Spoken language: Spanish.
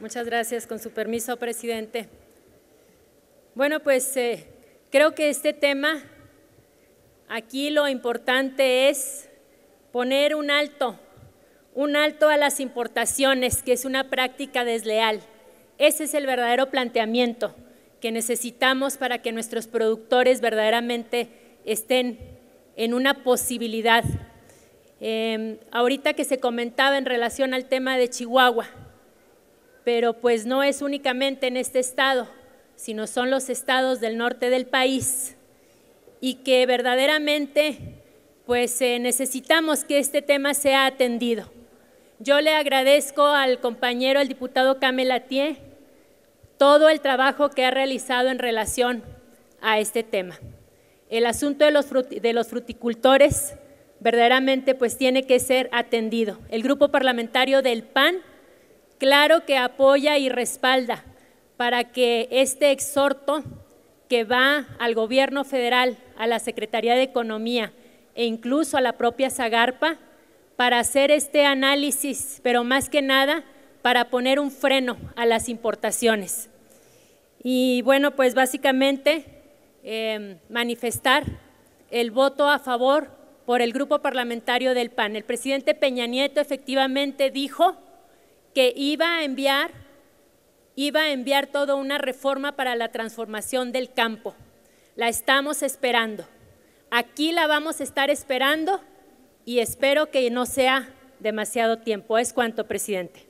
Muchas gracias, con su permiso, presidente. Bueno, pues eh, creo que este tema, aquí lo importante es poner un alto, un alto a las importaciones, que es una práctica desleal. Ese es el verdadero planteamiento que necesitamos para que nuestros productores verdaderamente estén en una posibilidad. Eh, ahorita que se comentaba en relación al tema de Chihuahua, pero pues no es únicamente en este estado, sino son los estados del norte del país y que verdaderamente pues, eh, necesitamos que este tema sea atendido. Yo le agradezco al compañero, el diputado Camelatier, todo el trabajo que ha realizado en relación a este tema. El asunto de los, de los fruticultores verdaderamente pues tiene que ser atendido. El grupo parlamentario del PAN claro que apoya y respalda para que este exhorto que va al gobierno federal, a la Secretaría de Economía e incluso a la propia Zagarpa, para hacer este análisis, pero más que nada para poner un freno a las importaciones. Y bueno, pues básicamente em, manifestar el voto a favor por el grupo parlamentario del PAN. El presidente Peña Nieto efectivamente dijo que iba a enviar, iba a enviar toda una reforma para la transformación del campo. La estamos esperando. Aquí la vamos a estar esperando y espero que no sea demasiado tiempo. Es cuanto, presidente.